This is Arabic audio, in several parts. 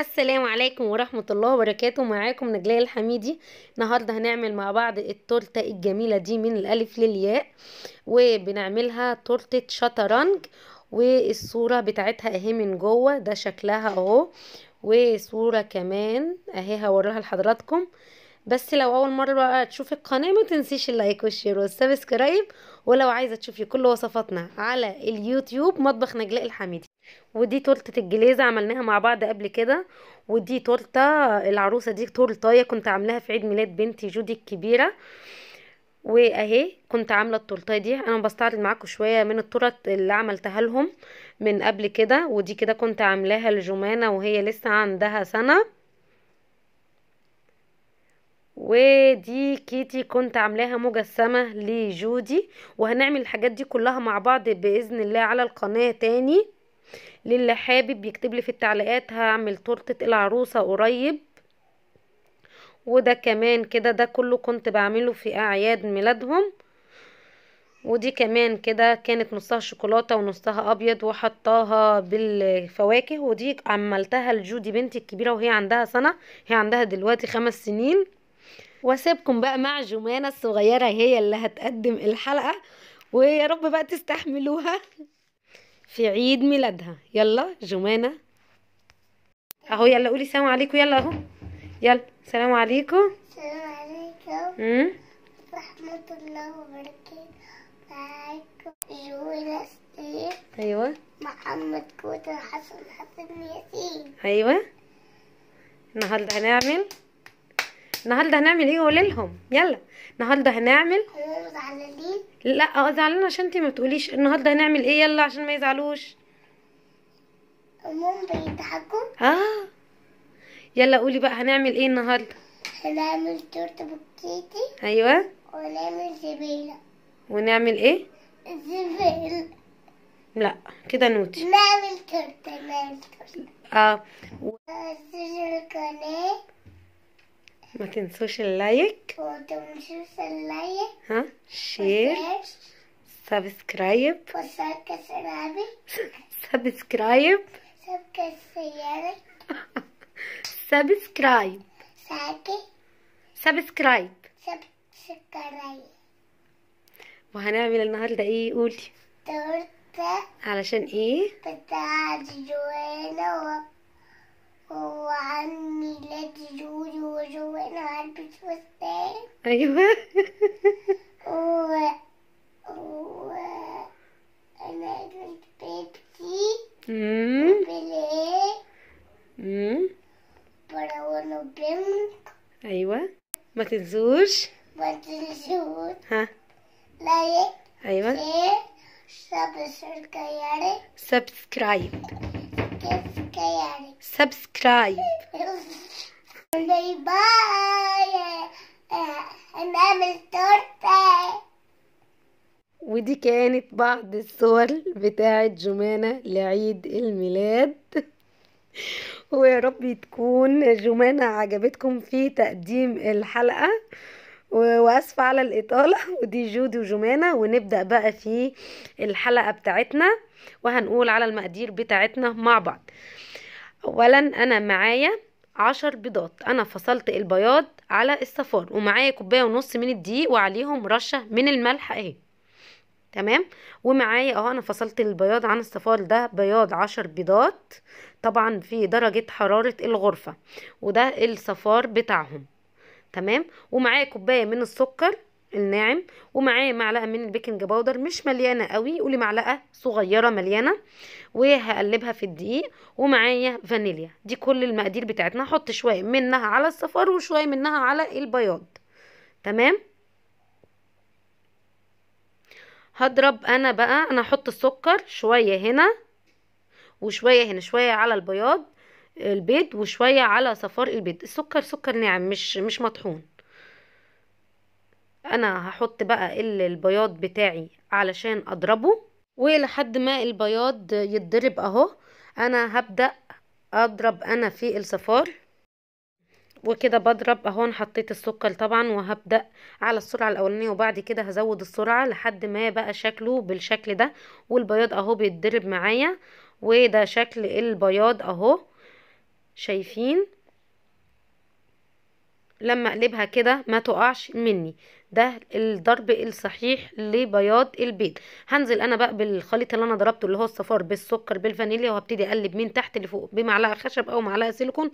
السلام عليكم ورحمة الله وبركاته معاكم نجلاء الحميدي النهاردة هنعمل مع بعض التورتة الجميلة دي من الألف للياء وبنعملها تورتة شطرنج والصورة بتاعتها اهي من جوه ده شكلها اهو وصورة كمان اهي هوريها لحضراتكم بس لو اول مرة بقى القناة ما تنسيش اللايك والشير والسبسكرايب ولو عايزه تشوفي كل وصفاتنا على اليوتيوب مطبخ نجلاء الحميدي ودي تورته الجليزه عملناها مع بعض قبل كده ودي تورته العروسه دي تورتايه كنت عاملاها في عيد ميلاد بنتي جودي الكبيره واهي كنت عامله التورتايه دي انا بستعرض معاكم شويه من التورت اللي عملتها لهم من قبل كده ودي كده كنت عاملاها لجمانه وهي لسه عندها سنه ودي كيتي كنت عاملاها مجسمة لجودي وهنعمل الحاجات دي كلها مع بعض بإذن الله على القناة تاني للي حابب يكتب لي في التعليقات هعمل تورتة العروسة قريب وده كمان كده ده كله كنت بعمله في أعياد ميلادهم ودي كمان كده كانت نصها شوكولاتة ونصها أبيض وحطاها بالفواكه ودي عملتها لجودي بنتي الكبيرة وهي عندها سنة هي عندها دلوقتي خمس سنين واسيبكم بقى مع جمانة الصغيرة هي اللي هتقدم الحلقة ويا رب بقى تستحملوها في عيد ميلادها يلا جمانة اهو يلا قولي سلام عليكم يلا اهو يلا سلام عليكم سلام عليكم ورحمة الله وبركاته معاكم جوينا ستيف ايوه محمد كوتر حسن حسن ياسين ايوه النهارده هنعمل النهارده هنعمل ايه قولي لهم يلا النهارده هنعمل زعلانين لا اه زعلانه عشان انتي ما تقوليش النهارده هنعمل ايه يلا عشان ما يزعلوش هم بيضحكوا اه يلا قولي بقى هنعمل ايه النهارده هنعمل تورته بكيتي ايوه ونعمل زبيله ونعمل ايه زبيله لا كده نوتي نعمل تورته نعمل تورته اه و... ما تنسوش اللايك وما تنسوش اللايك ها شير سبسكرايب وسبسكرايب سبسكرايب سبسكرايب سبسكرايب سبسكرايب سبسكرايب وهنعمل النهارده ايه قولي تورته علشان ايه بتاع جوانا وعمي ميلاد جوجو وجو انا هلبس فستان ايوه و... و انا هلبس بيبسي بليه براون وبينك ايوه ما تنسوش ما تنسوش ها لايك ايوه شير سبسكرايب سبسكرايب سبسكرايب باي باي تورته ودي كانت بعض الصور بتاعة جمانة لعيد الميلاد ويا رب تكون جمانة عجبتكم في تقديم الحلقة واسفة على الإطالة ودي جودي وجمانة ونبدأ بقى في الحلقة بتاعتنا وهنقول على المقادير بتاعتنا مع بعض اولا انا معايا عشر بيضات انا فصلت البياض على الصفار ومعايا كوبايه ونص من الدقيق وعليهم رشه من الملح اهي تمام ومعايا اهو انا فصلت البياض عن الصفار ده بياض عشر بيضات طبعا في درجه حراره الغرفه وده الصفار بتاعهم تمام ومعايا كوبايه من السكر الناعم ومعاه معلقه من البيكنج باودر مش مليانه قوي قولي معلقه صغيره مليانه وهقلبها في الدقيق ومعايا فانيليا دي كل المقادير بتاعتنا هحط شويه منها على الصفار وشويه منها على البياض تمام هضرب انا بقى انا هحط السكر شويه هنا وشويه هنا شويه على البياض البيض وشويه على صفار البيض السكر سكر ناعم مش مش مطحون انا هحط بقى البياض بتاعي علشان اضربه ولحد ما البياض يتضرب اهو انا هبدأ اضرب انا في الصفار وكده بضرب اهو حطيت السكر طبعا وهبدأ على السرعة الاولانية وبعد كده هزود السرعة لحد ما بقى شكله بالشكل ده والبياض اهو بيتضرب معايا وده شكل البياض اهو شايفين لما اقلبها كده ما تقعش مني ده الضرب الصحيح لبياض البيض هنزل انا بقى بالخليط اللي انا ضربته اللي هو الصفار بالسكر بالفانيليا وهبتدي اقلب من تحت لفوق بمعلقه خشب او معلقه سيليكون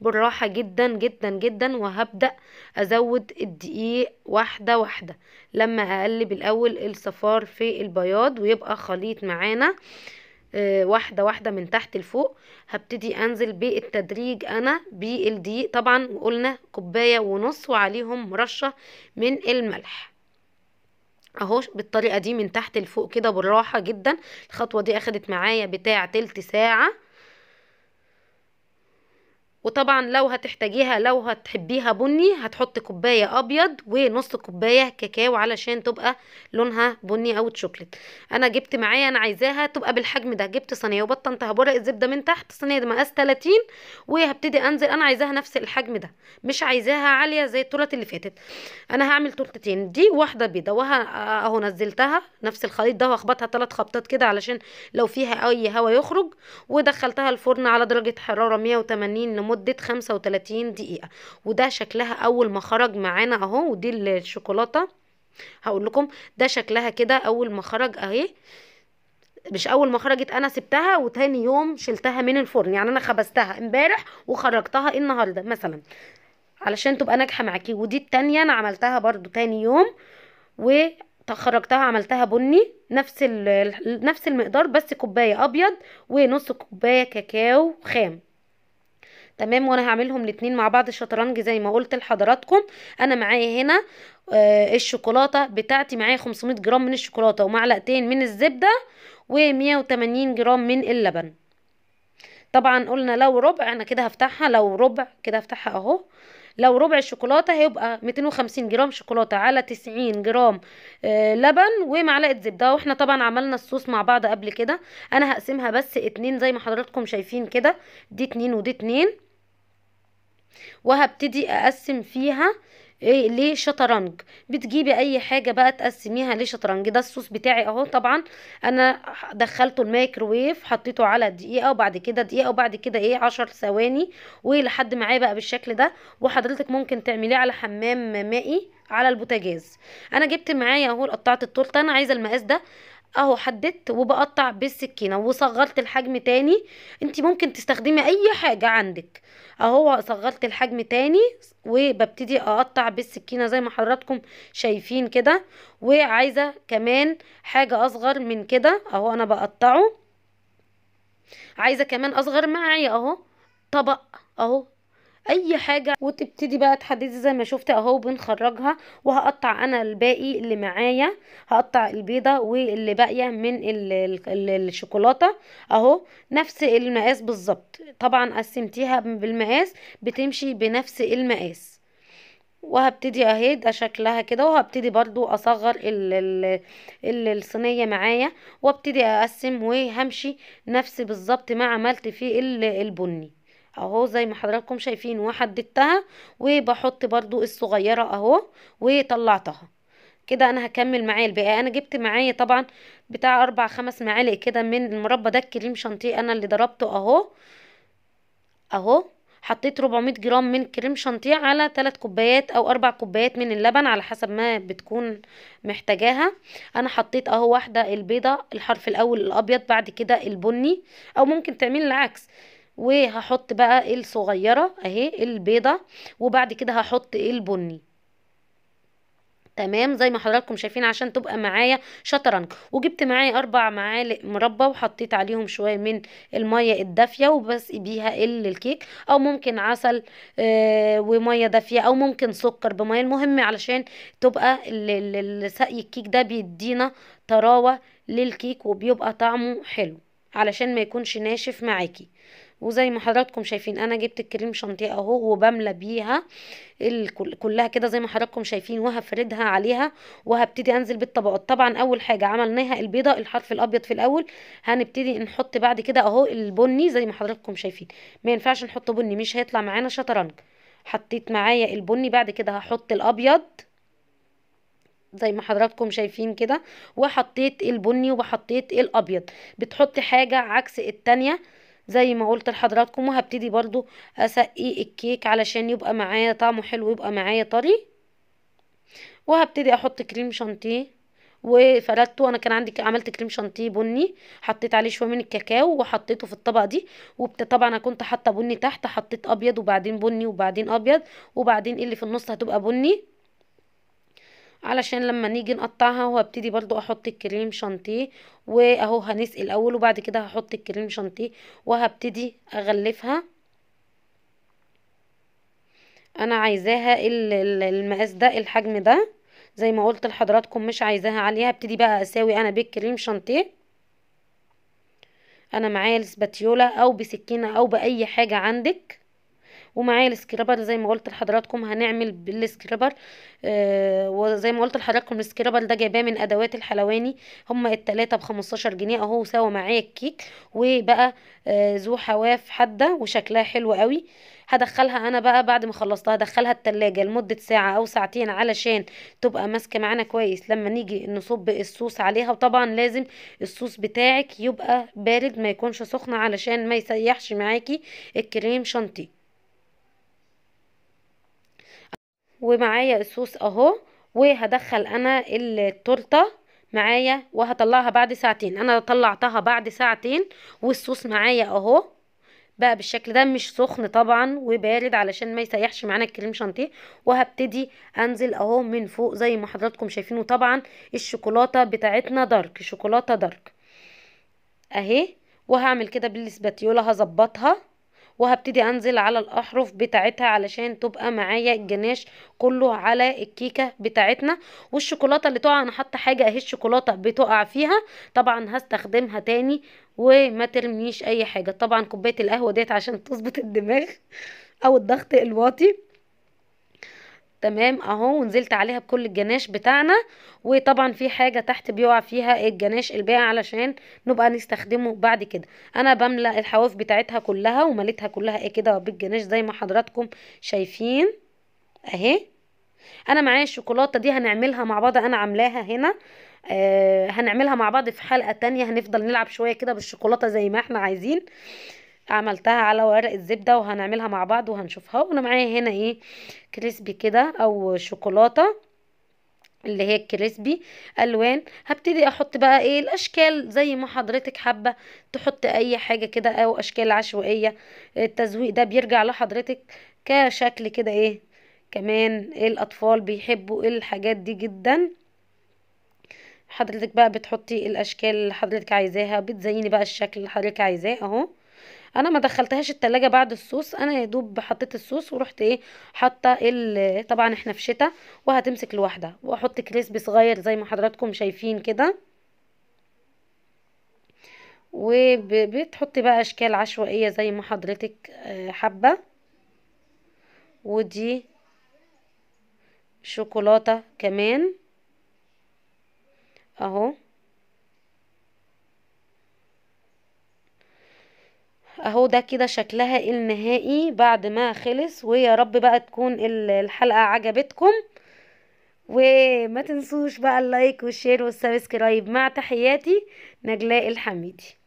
بالراحه جدا جدا جدا وهبدا ازود الدقيق واحده واحده لما اقلب الاول الصفار في البياض ويبقى خليط معانا آه آه، واحدة واحدة من تحت لفوق هبتدي انزل بالتدريج انا بالدقيق طبعا قلنا كوباية ونص وعليهم رشة من الملح اهو بالطريقة دي من تحت لفوق كده بالراحة جدا الخطوة دي اخدت معايا بتاع تلت ساعة وطبعا لو هتحتاجيها لو هتحبيها بني هتحطي كوبايه ابيض ونص كوبايه كاكاو علشان تبقى لونها بني او تشوكلت انا جبت معايا انا عايزاها تبقى بالحجم ده جبت صينيه وبطنتها بورق الزبده من تحت الصينيه دي مقاس 30 وهبتدي انزل انا عايزاها نفس الحجم ده مش عايزاها عاليه زي التورة اللي فاتت انا هعمل تورتتين دي واحده بيضه وها اهو نزلتها نفس الخليط ده واخبطها ثلاث خبطات كده علشان لو فيها اي هوا يخرج ودخلتها الفرن على درجه حراره 180 لمده لمدة 35 دقيقة وده شكلها اول ما خرج معانا اهو ودي الشوكولاتة هقول لكم ده شكلها كده اول ما خرج اهي مش اول ما خرجت انا سبتها وتاني يوم شلتها من الفرن يعني انا خبستها امبارح وخرجتها النهارده مثلا علشان تبقى ناجحه معاكي ودي التانية انا عملتها برضو تاني يوم وخرجتها عملتها بني نفس نفس المقدار بس كوبايه ابيض ونص كوبايه كاكاو خام تمام وانا هعملهم الاتنين مع بعض الشطرنج زي ما قلت لحضراتكم انا معايا هنا آه الشوكولاته بتاعتي معايا 500 جرام من الشوكولاته ومعلقتين من الزبده و180 جرام من اللبن طبعا قلنا لو ربع انا كده هفتحها لو ربع كده هفتحها اهو لو ربع الشوكولاته هيبقى 250 جرام شوكولاته على 90 جرام آه، لبن ومعلقه زبده واحنا طبعا عملنا الصوص مع بعض قبل كده انا هقسمها بس اتنين زي ما حضراتكم شايفين كده دي اتنين ودي اتنين وهبتدي اقسم فيها ايه ليه شطرنج بتجيبي اي حاجه بقى تقسميها ليه شطرنج ده الصوص بتاعي اهو طبعا انا دخلته الميكروويف حطيته على دقيقه وبعد كده دقيقه وبعد كده ايه عشر ثواني ولحد معايا بقى بالشكل ده وحضرتك ممكن تعمليه على حمام مائي على البوتاجاز انا جبت معايا اهو قطعت التورته انا عايزه المقاس ده اهو حددت وبقطع بالسكينه وصغرت الحجم تاني انت ممكن تستخدمي اي حاجه عندك اهو صغرت الحجم تاني وببتدي اقطع بالسكينه زي ما حضراتكم شايفين كده وعايزه كمان حاجه اصغر من كده اهو انا بقطعه عايزه كمان اصغر معايا اهو طبق اهو اي حاجه وتبتدي بقى تحددي زي ما شفت اهو بنخرجها وهقطع انا الباقي اللي معايا هقطع البيضه واللي باقيه من الشوكولاته اهو نفس المقاس بالظبط طبعا قسمتيها بالمقاس بتمشي بنفس المقاس وهبتدي ده شكلها كده وهبتدي برضو اصغر ال ال الصينية معايا وابتدي اقسم وهمشي نفس بالظبط ما عملت في البني اهو زي ما حضراتكم شايفين وحددتها وبحط برضو الصغيرة اهو وطلعتها كده انا هكمل معايا الباقي انا جبت معايا طبعا بتاع اربع خمس معالق كده من المربى ده الكريم شانتيه انا اللي ضربته اهو اهو حطيت 400 جرام من كريم شانتيه على 3 كوبايات او 4 كوبايات من اللبن على حسب ما بتكون محتاجاها انا حطيت اهو واحده البيضه الحرف الاول الابيض بعد كده البني او ممكن تعملي العكس وهحط بقى الصغيرة اهي البيضة وبعد كده هحط البني تمام زي ما حضراتكم شايفين عشان تبقى معايا شطرنج وجبت معايا اربع معالق مربى وحطيت عليهم شويه من الميه الدافيه وبسقي بيها الكيك او ممكن عسل آه، وميه دافيه او ممكن سكر بميه المهم علشان تبقى سقي الكيك ده بيدينا طراوه للكيك وبيبقى طعمه حلو علشان ما يكونش ناشف معاكي وزي ما حضراتكم شايفين انا جبت الكريم شانتيه اهو وبملى بيها كلها كده زي ما حضراتكم شايفين وهفردها عليها وهبتدي انزل بالطبقات طبعا اول حاجه عملناها البيضه الحرف الابيض في الاول هنبتدي نحط بعد كده اهو البني زي ما حضراتكم شايفين ما ينفعش نحط بني مش هيطلع معانا شطرنج حطيت معايا البني بعد كده هحط الابيض زي ما حضراتكم شايفين كده وحطيت البني وحطيت الابيض بتحطي حاجه عكس التانية زي ما قلت لحضراتكم وهبتدي برضو اسقي الكيك علشان يبقى معايا طعمه حلو يبقى معايا طري وهبتدي احط كريم شانتيه وفردته انا كان عندي عملت كريم شانتيه بني حطيت عليه شويه من الكاكاو وحطيته في الطبق دي وطبعا انا كنت حاطه بني تحت حطيت ابيض وبعدين بني وبعدين ابيض وبعدين اللي في النص هتبقى بني علشان لما نيجي نقطعها وهبتدي برضو احط الكريم شانتيه واهو هنسقي الاول وبعد كده هحط الكريم شانتيه وهبتدي اغلفها انا عايزاها المقاس ده الحجم ده زي ما قلت لحضراتكم مش عايزاها عاليه هبتدي بقى اساوي انا بالكريم شانتيه انا معايا الاسباتيولا او بسكينه او باي حاجه عندك ومعايا السكرابر زي ما قلت لحضراتكم هنعمل بالسكرابر آه وزي ما قلت لحضراتكم السكرابر ده جايباه من ادوات الحلواني هما التلاتة بخمستاشر جنيه اهو سوا معايا الكيك وبقى آه ذو حواف حادة وشكلها حلو قوي هدخلها انا بقى بعد ما خلصتها هدخلها التلاجة لمدة ساعة او ساعتين علشان تبقى ماسكة معانا كويس لما نيجي نصب الصوص عليها وطبعا لازم الصوص بتاعك يبقى بارد ما يكونش سخن علشان ما يسيحش معاكي الكريم شانتيه ومعايا الصوص اهو وهدخل انا التورته معايا وهطلعها بعد ساعتين انا طلعتها بعد ساعتين والصوص معايا اهو بقى بالشكل ده مش سخن طبعا وبارد علشان ما يسيحش معانا الكريم شانتيه وهبتدي انزل اهو من فوق زي ما حضراتكم شايفين وطبعا الشوكولاته بتاعتنا دارك شوكولاته دارك اهي وهعمل كده بالاسباتيولا هظبطها وهبتدي انزل على الاحرف بتاعتها علشان تبقى معايا الجناش كله على الكيكه بتاعتنا والشوكولاته اللي تقع انا حاطه حاجه اهي الشوكولاته بتقع فيها طبعا هستخدمها تاني وما ترميش اي حاجه طبعا كوبايه القهوه ديت عشان تظبط الدماغ او الضغط الواطي تمام اهو ونزلت عليها بكل الجناش بتاعنا وطبعا في حاجه تحت بيقع فيها الجناش الباقي علشان نبقى نستخدمه بعد كده انا بملى الحواف بتاعتها كلها ومليتها كلها ايه كده بالجناش زي ما حضراتكم شايفين اهي انا معايا الشوكولاته دي هنعملها مع بعض انا عاملاها هنا آه هنعملها مع بعض في حلقه تانية هنفضل نلعب شويه كده بالشوكولاته زي ما احنا عايزين عملتها على ورق الزبده وهنعملها مع بعض وهنشوفها وانا معايا هنا ايه كريسبي كده او شوكولاته اللي هي الكريسبي الوان هبتدي احط بقى ايه الاشكال زي ما حضرتك حابه تحط اي حاجه كده او اشكال عشوائيه التزويق ده بيرجع لحضرتك كشكل كده ايه كمان إيه الاطفال بيحبوا إيه الحاجات دي جدا حضرتك بقى بتحطي الاشكال اللي حضرتك عايزاها بتزيني بقى الشكل اللي حضرتك عايزاه اهو انا ما دخلتهاش التلاجة بعد الصوص انا يا دوب حطيت الصوص ورحت ايه حاطه طبعا احنا في شتاء وهتمسك لوحدها واحط كريسبي صغير زي ما حضراتكم شايفين كده وبتحطي بقى اشكال عشوائيه زي ما حضرتك آه، حابه ودي شوكولاته كمان اهو اهو ده كده شكلها النهائي بعد ما خلص ويا رب بقى تكون الحلقة عجبتكم وما تنسوش بقى اللايك والشير والسبسكرايب مع تحياتي نجلاء الحميدي